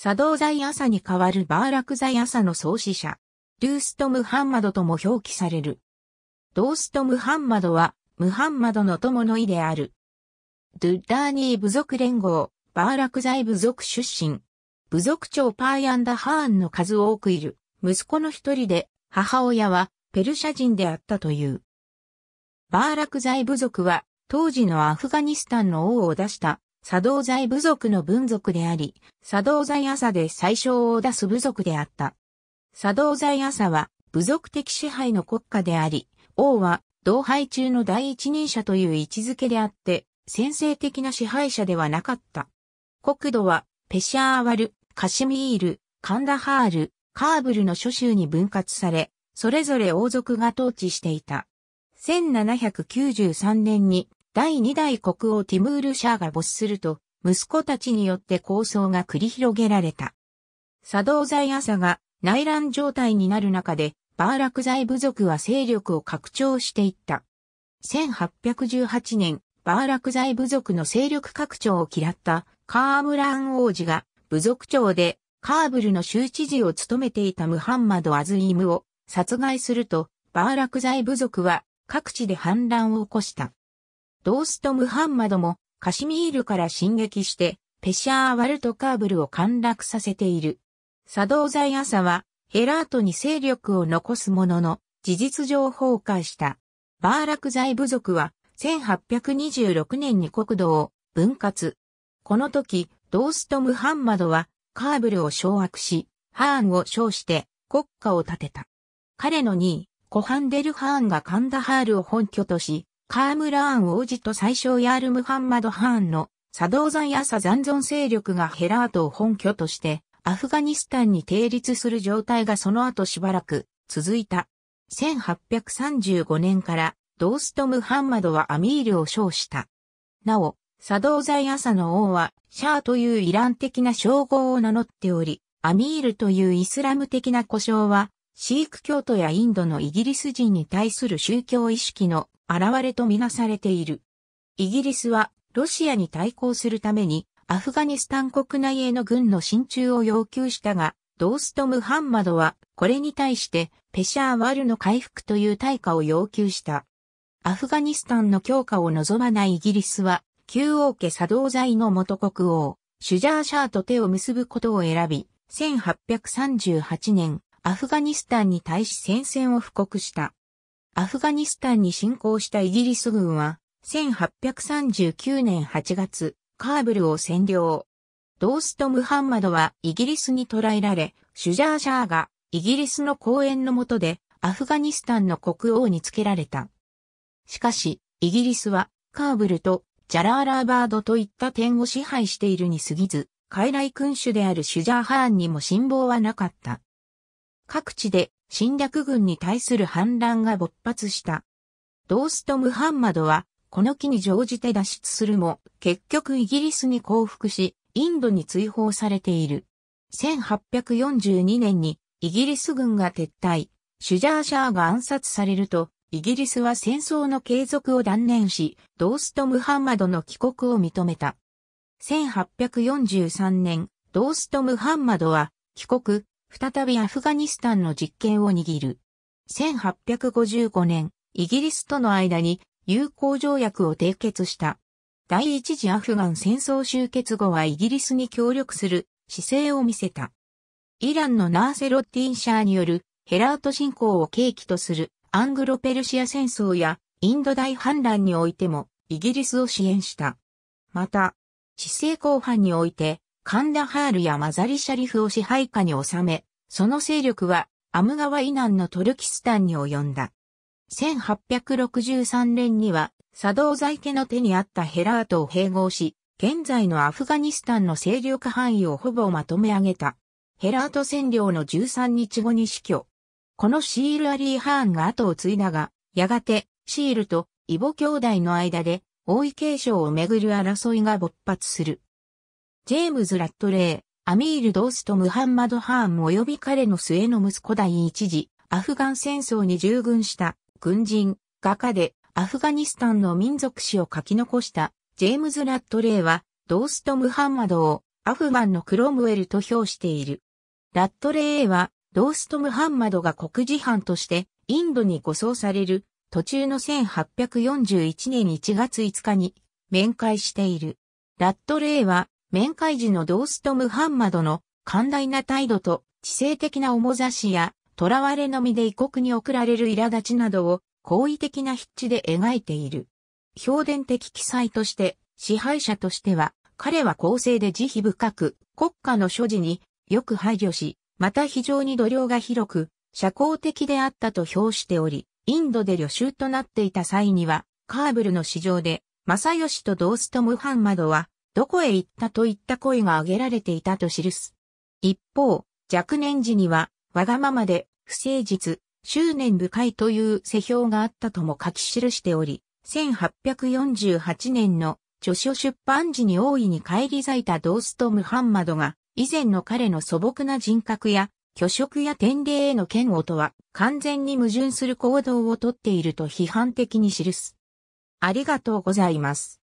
作動罪朝に代わるバーラク罪朝の創始者、ルースト・ムハンマドとも表記される。ドースト・ムハンマドは、ムハンマドの友の意である。ドゥッダーニー部族連合、バーラク財部族出身。部族長パーヤンダ・ハーンの数多くいる、息子の一人で、母親はペルシャ人であったという。バーラク財部族は、当時のアフガニスタンの王を出した作動罪部族の分族であり、作動罪朝で最小を出す部族であった。作動罪朝は、部族的支配の国家であり、王は、同輩中の第一人者という位置づけであって、先制的な支配者ではなかった。国土は、ペシャーワル、カシミール、カンダハール、カーブルの諸州に分割され、それぞれ王族が統治していた。1793年に第2代国王ティムール・シャーが没すると、息子たちによって構想が繰り広げられた。作動罪朝が内乱状態になる中で、バーラクイ部族は勢力を拡張していった。1818年、バーラクイ部族の勢力拡張を嫌ったカームラン王子が部族長でカーブルの州知事を務めていたムハンマド・アズイムを殺害すると、バーラクイ部族は各地で反乱を起こした。ドースト・ムハンマドもカシミールから進撃してペシャーワルとカーブルを陥落させている。サドーザイアサはヘラートに勢力を残すものの事実上崩壊した。バーラク財部族は1826年に国土を分割。この時、ドースト・ムハンマドはカーブルを掌握し、ハーンを称して国家を建てた。彼の2位、コハンデル・ハーンがカンダハールを本拠とし、カームラーン王子と最小ヤール・ムハンマド・ハーンのサドウザイアサ残存勢力がヘラートを本拠としてアフガニスタンに定立する状態がその後しばらく続いた。1835年からドースト・ムハンマドはアミールを称した。なお、サドーザイアサの王は、シャーというイラン的な称号を名乗っており、アミールというイスラム的な呼称は、シーク教徒やインドのイギリス人に対する宗教意識の現れとみなされている。イギリスはロシアに対抗するためにアフガニスタン国内への軍の進駐を要求したが、ドースト・ムハンマドはこれに対してペシャーワルの回復という対価を要求した。アフガニスタンの強化を望まないイギリスは、旧王家作動罪の元国王、シュジャーシャーと手を結ぶことを選び、1838年、アフガニスタンに対し戦線を布告した。アフガニスタンに侵攻したイギリス軍は、1839年8月、カーブルを占領。ドースト・ムハンマドはイギリスに捕らえられ、シュジャー・シャーがイギリスの公演の下でアフガニスタンの国王につけられた。しかし、イギリスはカーブルとジャラーラーバードといった点を支配しているに過ぎず、傀儡君主であるシュジャーハーンにも辛抱はなかった。各地で侵略軍に対する反乱が勃発した。ドースト・ムハンマドは、この機に乗じて脱出するも、結局イギリスに降伏し、インドに追放されている。1842年にイギリス軍が撤退、シュジャーシャーが暗殺されると、イギリスは戦争の継続を断念し、ドースト・ムハンマドの帰国を認めた。1843年、ドースト・ムハンマドは帰国、再びアフガニスタンの実権を握る。1855年、イギリスとの間に友好条約を締結した。第一次アフガン戦争終結後はイギリスに協力する姿勢を見せた。イランのナーセロッティンシャーによるヘラート侵攻を契機とするアングロペルシア戦争やインド大反乱においてもイギリスを支援した。また、姿勢後半においてカンダハールやマザリシャリフを支配下に収め、その勢力はアム川以南のトルキスタンに及んだ。1863年には、佐道在家の手にあったヘラートを併合し、現在のアフガニスタンの勢力範囲をほぼまとめ上げた。ヘラート占領の13日後に死去。このシール・アリー・ハーンが後を継いだが、やがてシールとイボ兄弟の間で王位継承をめぐる争いが勃発する。ジェームズ・ラットレー、アミール・ドースト・ムハンマド・ハーン及び彼の末の息子第一次、アフガン戦争に従軍した軍人、画家でアフガニスタンの民族史を書き残したジェームズ・ラットレーは、ドースト・ムハンマドをアフガンのクロムウェルと評している。ラットレーは、ドースト・ムハンマドが国事犯としてインドに護送される途中の1841年1月5日に面会している。ラットレーは面会時のドースト・ムハンマドの寛大な態度と知性的な面差しや、囚われのみで異国に送られる苛立ちなどを好意的な筆致で描いている。評伝的記載として、支配者としては、彼は公正で慈悲深く、国家の所持によく配慮し、また非常に度量が広く、社交的であったと評しており、インドで旅衆となっていた際には、カーブルの市場で、正義とドーストムハンマドは、どこへ行ったといった声が挙げられていたと記す。一方、若年時には、わがままで、不誠実、執念深いという世評があったとも書き記しており、1848年の著書出版時に大いに返り咲いたドースト・ムハンマドが、以前の彼の素朴な人格や、虚職や典礼への嫌悪とは、完全に矛盾する行動をとっていると批判的に記す。ありがとうございます。